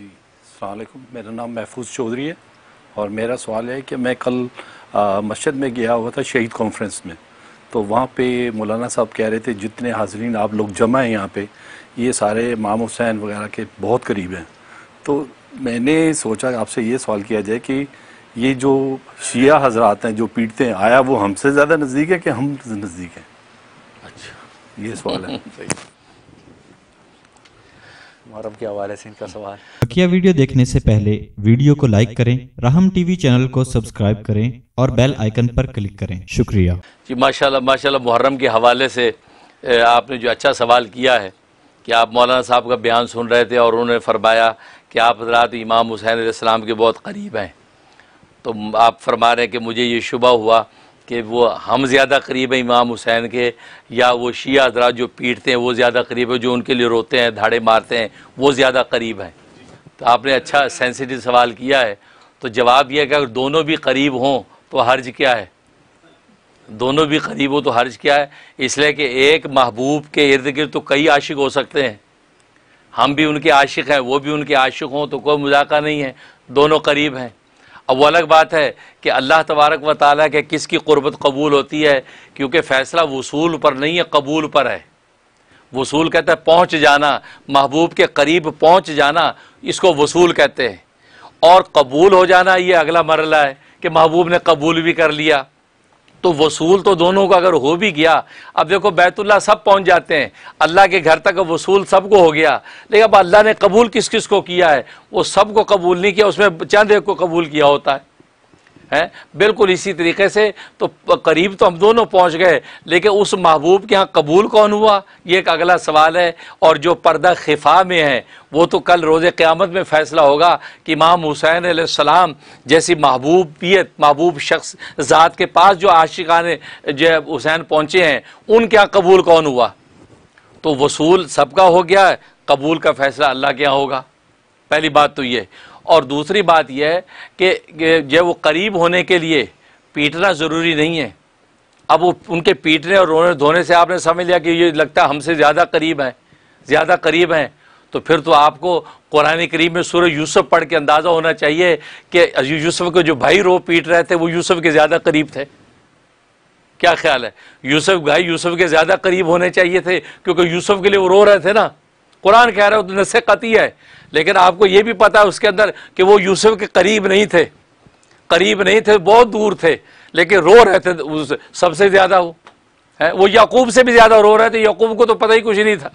जी अलैक्म मेरा नाम महफूज चौधरी है और मेरा सवाल है कि मैं कल मस्जिद में गया हुआ था शहीद कॉन्फ्रेंस में तो वहाँ पे मौलाना साहब कह रहे थे जितने हाजरीन आप लोग जमा हैं यहाँ पे ये सारे माम हुसैन वगैरह के बहुत करीब हैं तो मैंने सोचा आपसे ये सवाल किया जाए कि ये जो शिया हजरात हैं जो पीटते हैं आया वो हमसे ज़्यादा नज़दीक है कि हम नज़दीक हैं अच्छा ये सवाल है सही मुहर्रम के हवाले से इनका सवाल बकिया वीडियो देखने से पहले वीडियो को लाइक करें रहम टीवी चैनल को सब्सक्राइब करें और बेल आइकन पर क्लिक करें शुक्रिया जी माशाल्लाह माशाल्लाह मुहर्रम के हवाले से आपने जो अच्छा सवाल किया है कि आप मौलाना साहब का बयान सुन रहे थे और उन्होंने फरमाया कि आप हजरात इमाम हुसैन के बहुत करीब हैं तो आप फरमा रहे हैं कि मुझे ये शुबा हुआ कि वो हम ज़्यादा करीब हैं इमाम हुसैन के या वो शिया हजरा जो पीटते हैं वो ज़्यादा करीब है जो उनके लिए रोते हैं धाड़े मारते हैं वो ज़्यादा करीब हैं तो आपने अच्छा सेंसिटिव सवाल किया है तो जवाब यह है कि अगर दोनों भी करीब हों तो हर्ज क्या है दोनों भी करीब हो तो हर्ज क्या है इसलिए कि एक महबूब के इर्द गिर्द तो कई आशिक हो सकते हैं हम भी उनके आशिक हैं वो भी उनके आशिक हों तो कोई मुजाका नहीं है दोनों करीब हैं अब वो अलग बात है कि अल्लाह तबारक व ताली के की क़ुरबत कबूल होती है क्योंकि फ़ैसला वसूल पर नहीं है कबूल पर है वसूल कहता है पहुँच जाना महबूब के करीब पहुँच जाना इसको वसूल कहते हैं और कबूल हो जाना ये अगला मरला है कि महबूब ने कबूल भी कर लिया तो वसूल तो दोनों का अगर हो भी गया अब देखो बैतुल्ला सब पहुंच जाते हैं अल्लाह के घर तक वसूल सबको हो गया लेकिन अब अल्लाह ने कबूल किस किस को किया है वो सबको कबूल नहीं किया उसमें चंद एक को कबूल किया होता है है बिल्कुल इसी तरीके से तो करीब तो हम दोनों पहुंच गए लेकिन उस महबूब के यहाँ कबूल कौन हुआ ये एक अगला सवाल है और जो पर्दा खिफा में है वो तो कल रोज़ क़्यामत में फ़ैसला होगा कि इमाम हुसैन सलाम जैसी महबूबियत महबूब शख्स ज़ात के पास जो आशिकान जो हुसैन पहुँचे हैं उनके यहाँ कबूल कौन हुआ तो वसूल सबका हो गया कबूल का फ़ैसला अल्लाह के यहाँ होगा पहली बात तो ये और दूसरी बात यह है कि जब वो करीब होने के लिए पीटना ज़रूरी नहीं है अब वो उनके पीटने और रोने धोने से आपने समझ लिया कि ये लगता है हमसे ज़्यादा करीब हैं ज़्यादा करीब हैं तो फिर तो आपको कुरान करीब में सूर्य यूसुफ पढ़ के अंदाज़ा होना चाहिए कि यूसुफ के जो भाई रो पीट रहे थे वो यूसुफ के ज़्यादा करीब थे क्या ख्याल है यूसुफ भाई यूसुफ के ज़्यादा करीब होने चाहिए थे क्योंकि यूसुफ के लिए वो रो रहे थे ना कुरान कह रहे हो तो नस कती है लेकिन आपको ये भी पता है उसके अंदर कि वो यूसुफ के करीब नहीं थे करीब नहीं थे बहुत दूर थे लेकिन रो रहे थे उस सबसे ज़्यादा वो है वो याकूब से भी ज़्यादा रो रहे थे याकूब को तो पता ही कुछ नहीं था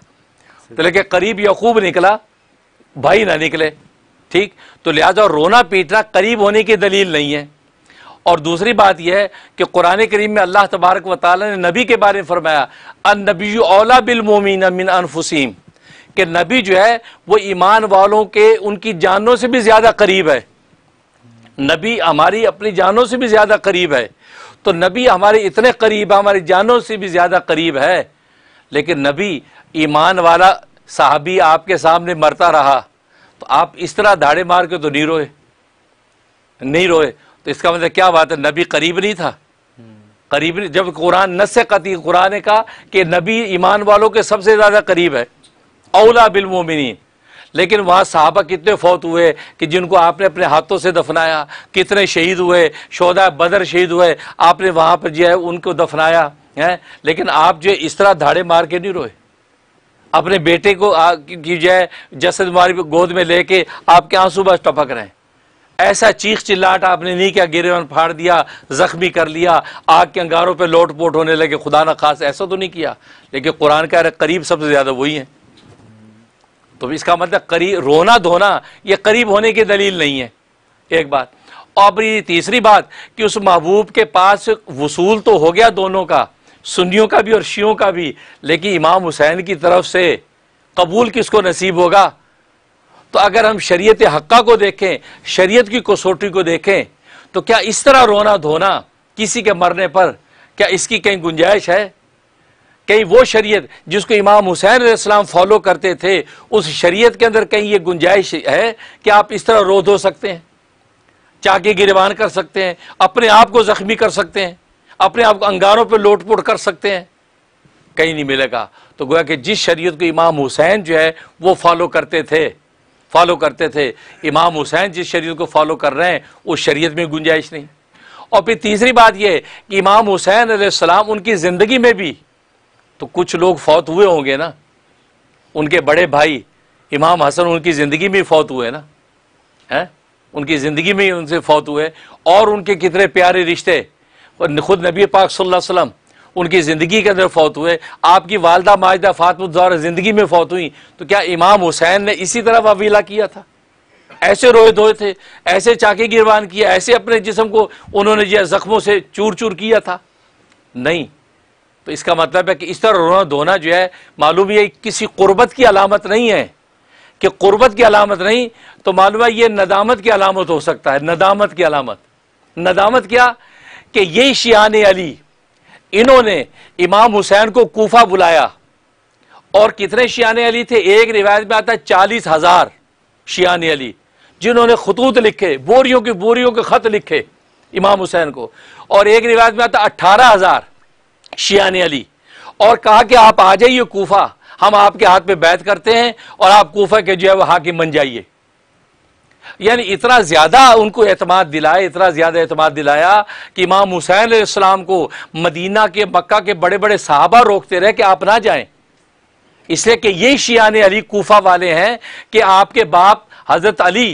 तो लेकिन करीब याकूब निकला भाई ना निकले ठीक तो लिहाजा रोना पीटना करीब होने की दलील नहीं है और दूसरी बात यह है कि कुरान करीम में अल्लाह तबारक वाली ने नबी के बारे में फरमाया अन नबी औला बिल मोमिन मिन अनफुसीम कि नबी जो है वो ईमान वालों के उनकी जानों से भी ज़्यादा करीब है नबी हमारी अपनी जानों से भी ज़्यादा करीब है तो नबी हमारे इतने करीब है हमारी जानों से भी ज़्यादा करीब है लेकिन नबी ईमान वाला साहबी आपके सामने मरता रहा तो आप इस तरह धाड़े मार के तो नहीं रोए नहीं रोए तो इसका मतलब क्या बात है नबी करीब नहीं था करीब नहीं जब कुरान नस कती कुरान ने कहा कि नबी ईमान वालों के सबसे ज़्यादा करीब है औला बिलमोमिन लेकिन वहाँ साहबा कितने फौत हुए कि जिनको आपने अपने हाथों से दफनाया कितने शहीद हुए शोदा बदर शहीद हुए आपने वहाँ पर जो है उनको दफनाया है लेकिन आप जो इस तरह धाड़े मार के नहीं रोए अपने बेटे को की जो है जसद मारी गोद में लेके आपके आंसू बस टपक रहे हैं ऐसा चीख चिल्लाट आपने नहीं किया गिरेवन फाड़ दिया जख्मी कर लिया आग के अंगारों पे लोट पोट होने लगे खुदा न खास ऐसा तो नहीं किया लेकिन कुरान का करीब सबसे ज़्यादा वही है तो इसका मतलब करीब रोना धोना ये करीब होने की दलील नहीं है एक बात और तीसरी बात कि उस महबूब के पास वसूल तो हो गया दोनों का सुन्नियों का भी और शियों का भी लेकिन इमाम हुसैन की तरफ से कबूल किसको नसीब होगा तो अगर हम शरीयत हक्का को देखें शरीयत की कसौटी को देखें तो क्या इस तरह रोना धोना किसी के मरने पर क्या इसकी कहीं गुंजाइश है कहीं वो शरीयत जिसको इमाम हुसैन इस्लाम फॉलो करते थे उस शरीयत के अंदर कहीं ये गुंजाइश है कि आप इस तरह रो धो सकते हैं चाके गिरवान कर सकते हैं अपने आप को ज़ख्मी कर सकते हैं अपने आप को अंगारों पर लोटपोट कर सकते हैं कहीं नहीं मिलेगा तो गोया कि जिस शरीयत को इमाम हुसैन जो है वो फॉलो करते थे फॉलो करते थे इमाम हुसैन जिस शरीयत को फॉलो कर रहे हैं उस शरीयत में गुंजाइश नहीं और फिर तीसरी बात यह कि इमाम हुसैन सलाम उनकी ज़िंदगी में भी तो कुछ लोग फौत हुए होंगे ना उनके बड़े भाई इमाम हसन उनकी ज़िंदगी में फौत हुए ना हैं उनकी ज़िंदगी में ही उनसे फौत हुए और उनके कितने प्यारे रिश्ते खुद नबी पाक सल्लल्लाहु अलैहि वसल्लम उनकी ज़िंदगी के अंदर फौत हुए आपकी वालदा माजदा फातमदार ज़िंदगी में फौत हुई तो क्या इमाम हुसैन ने इसी तरह वावीला किया था ऐसे रोए धोए थे ऐसे चाके गिरवान किया ऐसे अपने जिसम को उन्होंने जो जख्मों से चूर चूर किया था नहीं तो इसका मतलब है कि इस तरह रोना धोना जो है मालूम ये किसी कुर्बत की अलामत नहीं है कि कुर्बत की अलामत नहीं तो मालूम है ये नदामत की अलामत हो सकता है नदामत की अलामत नदामत क्या कि ये शियान अली इन्होंने इमाम हुसैन को कोफा बुलाया और कितने शियान अली थे एक रिवायत में आता है चालीस हज़ार शियान अली जिन्होंने खतूत लिखे बोरियों की बोरियों के ख़त लिखे इमाम हुसैन को और एक रिवायत में आता अट्ठारह हज़ार शिया ने अली और कहा कि आप आ जाइए कोफा हम आपके हाथ पे बैत करते हैं और आप कोफा के जो है वह हाकिम बन जाइए यानी इतना ज़्यादा उनको एतमाद दिलाए इतना ज़्यादा एतमाद दिलाया कि इमाम हुसैन इस्लाम को मदीना के मक्का के बड़े बड़े साहबा रोकते रहे कि आप ना जाएं इसलिए कि ये शियान अली कोफा वाले हैं कि आपके बाप हज़रत अली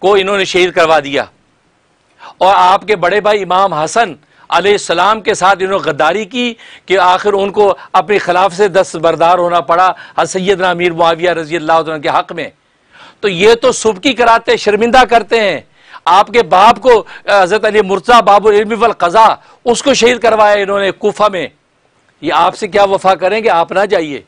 को इन्होंने शहीद करवा दिया और आपके बड़े भाई इमाम हसन आसमाम के साथ इन्होंने गद्दारी की कि आखिर उनको अपने खिलाफ से दस्त बरदार होना पड़ा हर हसैदना अमीर मुआविया रजी अल्लाह के हक़ में तो ये तो सुबकी कराते शर्मिंदा करते हैं आपके बाप को हज़रत अली मुर्जा बाबुल इल्म कज़ा उसको शहीद करवाया इन्होंने कोफा में ये आपसे क्या वफा करेंगे आप ना जाइए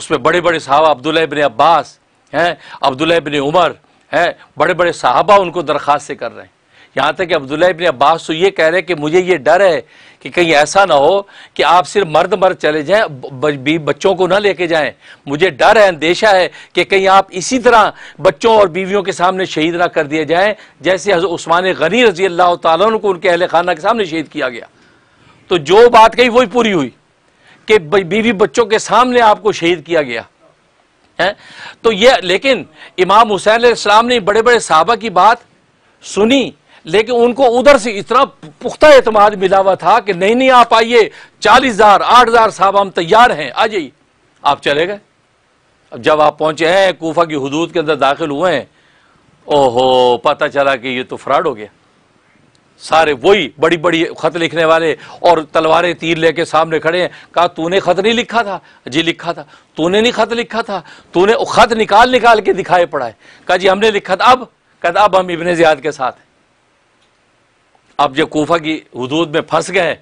उसमें बड़े बड़े साहबा अब्दुल्ला इबन अब्बास हैं अब्दुल्ला इबन उमर हैं बड़े बड़े साहबा उनको दरख्वास्त से कर रहे हैं यहाँ तक कि अब्दुल्ला इबन अब्बास तो ये कह रहे हैं कि मुझे ये डर है कि कहीं ऐसा ना हो कि आप सिर्फ मर्द मर्द चले जाएं बीवी बच्चों को ना लेके जाएं मुझे डर है अंदेशा है कि कहीं आप इसी तरह बच्चों और बीवियों के सामने शहीद ना कर दिए जाएं जैसे उस्मान गनी रजी अल्लाह तु को उनके अहल खाना के सामने शहीद किया गया तो जो बात कही वही पूरी हुई कि बीवी बच्चों के सामने आपको शहीद किया गया है तो ये लेकिन इमाम हुसैन ने बड़े बड़े साहबा की बात सुनी लेकिन उनको उधर से इतना पुख्ता एतमाद मिला हुआ था कि नहीं नहीं आप आइए चालीस हजार आठ हजार साहब हम तैयार हैं आ जाइए आप चले गए अब जब आप पहुंचे हैं कोफा की हदूद के अंदर दाखिल हुए हैं ओहो पता चला कि ये तो फ्रॉड हो गया सारे वही बड़ी बड़ी खत लिखने वाले और तलवारें तीर लेके सामने खड़े हैं कहा तूने खत नहीं लिखा था जी लिखा था तूने नहीं खत लिखा था तूने खत निकाल निकाल के दिखाए पड़ा है कहा जी हमने लिखा था अब कहता अब हम इबन ज़ियाद के साथ हैं अब जो कोफा की हदूद में फंस गए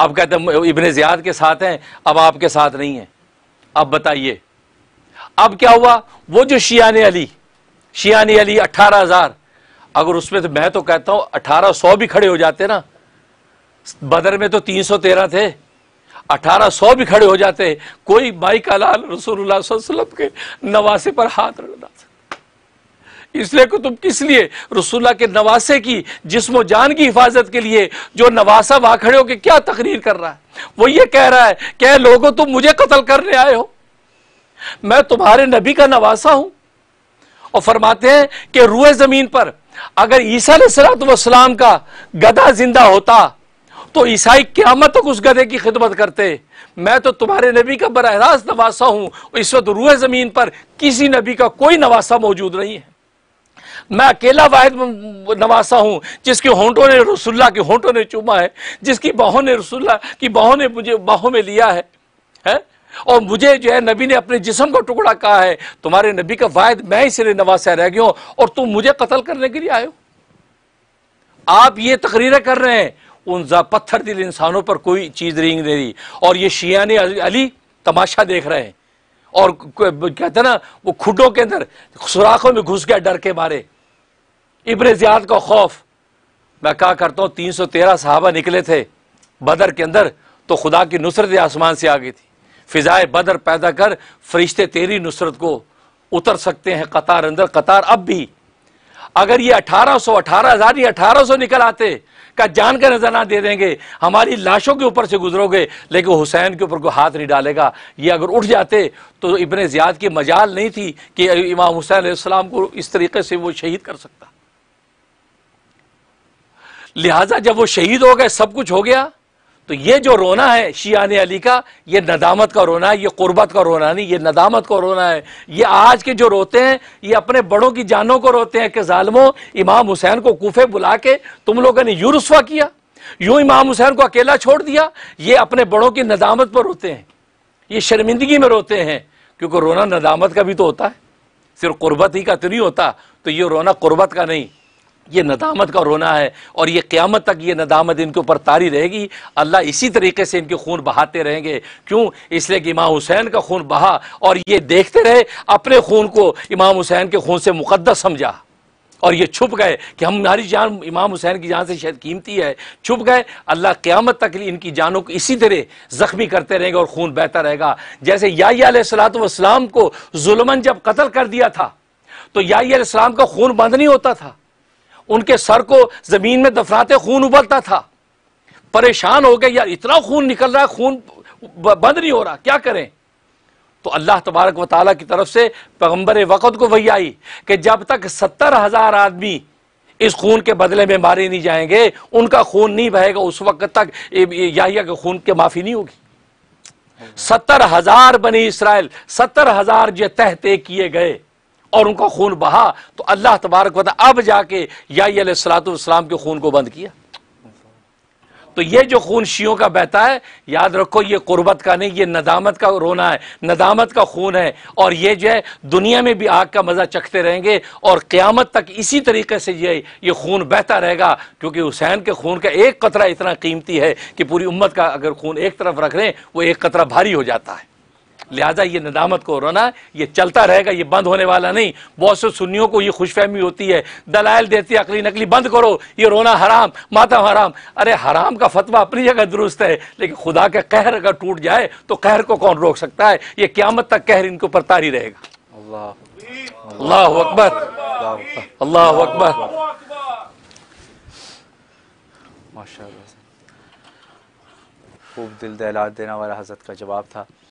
अब कहते हैं इबन ज़ियाद के साथ हैं अब आपके साथ नहीं है अब बताइए अब क्या हुआ वो जो शियान अली शियान अली अट्ठारह हज़ार अगर उसमें तो मैं तो कहता हूं अठारह सौ भी खड़े हो जाते ना बदर में तो तीन सौ तेरह थे अठारह सौ भी खड़े हो जाते कोई माई का लाल रसूल के नवासे पर हाथ रखना इसलिए कि तुम किस लिए रसुल्ला के नवासे की जिसम जान की हिफाजत के लिए जो नवासा वहां खड़े होकर क्या तकरीर कर रहा है वो ये कह रहा है क्या लोगो तुम मुझे कत्ल करने आए हो मैं तुम्हारे नबी का नवासा हूं और फरमाते हैं कि रूए जमीन पर अगर ईसा सलाम का गधा जिंदा होता तो ईसाई क्यामत तक उस गधे की खिदमत करते मैं तो तुम्हारे नबी का बरह रास्त नवासा हूं इस वक्त रूए जमीन पर किसी नबी का कोई नवासा मौजूद नहीं है मैं अकेला वाहिद नवासा हूँ जिसके होंटों ने रसुल्ला के होंटों ने चूमा है जिसकी बहों ने रसुल्ला की बहों ने मुझे बाहों में लिया है है और मुझे जो है नबी ने अपने जिसम का टुकड़ा कहा है तुम्हारे नबी का वायद मैं ही सिरे नवासा रह गया और तुम मुझे कत्ल करने के लिए आयो आप ये तकरीरें कर रहे हैं उन जा पत्थर दिल इंसानों पर कोई चीज़ नहीं रही और ये शिया ने अली तमाशा देख रहे हैं और कहते ना वो खुटों के अंदर सुराखों में घुस गया डर के मारे इब्र जियाद का खौफ मैं कहा करता हूँ तीन सौ तेरह साहबा निकले थे बदर के अंदर तो खुदा की नुसरत आसमान से आ गई थी फ़िज़ाए बदर पैदा कर फरिश्ते तेरी नुसरत को उतर सकते हैं कतार अंदर कतार अब भी अगर ये 1800 18000 अठारह 1800 निकल आते का जान का ना दे देंगे हमारी लाशों के ऊपर से गुजरोगे लेकिन हुसैन के ऊपर को हाथ नहीं डालेगा ये अगर उठ जाते तो इबन ज्याद की मजाल नहीं थी कि इमाम हुसैन इस्लाम को इस तरीके से वो शहीद कर सकता लिहाजा जब वो शहीद हो गए सब कुछ हो गया तो ये जो रोना है शियान अली का ये नदामत का रोना है ये कुर्बत का रोना नहीं ये नदामत का रोना है ये आज के जो रोते हैं ये अपने बड़ों की जानों को रोते हैं कि ालमो इमाम हुसैन को कोफे बुला के तुम लोगों ने यूँ रुसवा किया यूँ इमाम हुसैन को अकेला छोड़ दिया ये अपने बड़ों की नदामत पर रोते हैं ये शर्मिंदगी में रोते हैं क्योंकि रोना नदामत का भी तो होता है सिर्फ कुर्बत ही का तो नहीं होता तो ये रोना कुर्बत का नहीं ये नदामत का रोना है और ये क़्यामत तक ये नदामत इनके ऊपर तारी रहेगी अल्लाह इसी तरीके से इनके खून बहाते रहेंगे क्यों इसलिए कि इमाम हुसैन का खून बहा और ये देखते रहे अपने खून को इमाम हुसैन के खून से मुकदस समझा और ये छुप गए कि हम हमारी जान इमाम हुसैन की जान से शायद कीमती है छुप गए अल्लाह क़्यामत तक इनकी जानों को इसी तरह ज़ख्मी करते रहेंगे और खून बहता रहेगा जैसे या सलात को जुलमन जब कत्ल कर दिया था तो याईसलाम का खून बंद नहीं होता था उनके सर को जमीन में दफनाते खून उबलता था परेशान हो गए यार इतना खून निकल रहा है खून बंद नहीं हो रहा क्या करें तो अल्लाह तबारक व की तरफ से पैगम्बर वक़्त को वही आई कि जब तक सत्तर हज़ार आदमी इस खून के बदले में मारे नहीं जाएंगे उनका खून नहीं बहेगा उस वक्त तक याहिया के खून के माफ़ी नहीं होगी सत्तर हज़ार बनी इसराइल सत्तर हज़ार जो तहते किए गए और उनका खून बहा तो अल्लाह तबारक वाल अब जाके यासलातम के खून को बंद किया तो ये जो खून शियों का बहता है याद रखो ये कुर्बत का नहीं ये नदामत का रोना है नदामत का खून है और ये जो है दुनिया में भी आग का मज़ा चखते रहेंगे और क़्यामत तक इसी तरीके से ये ये खून बहता रहेगा क्योंकि हुसैन के खून का एक कतरा इतना कीमती है कि पूरी उम्मत का अगर खून एक तरफ रख लें वो एक कतरा भारी हो जाता है लिहाजा ये नदामत को रोना ये चलता रहेगा ये बंद होने वाला नहीं बहुत से सुन्नियों को ये खुशफहमी होती है दलाइल देती है अकली नकली बंद करो ये रोना हराम माता हराम अरे हराम का फतवा अपनी जगह दुरुस्त है लेकिन खुदा का कहर अगर टूट जाए तो कहर को कौन रोक सकता है ये क्यामत तक कहर इनके ऊपर तारी रहेगा अल्लाह अकबर अल्लाह अकबर माशा खूब दिल दहला देना वाला हजरत का जवाब था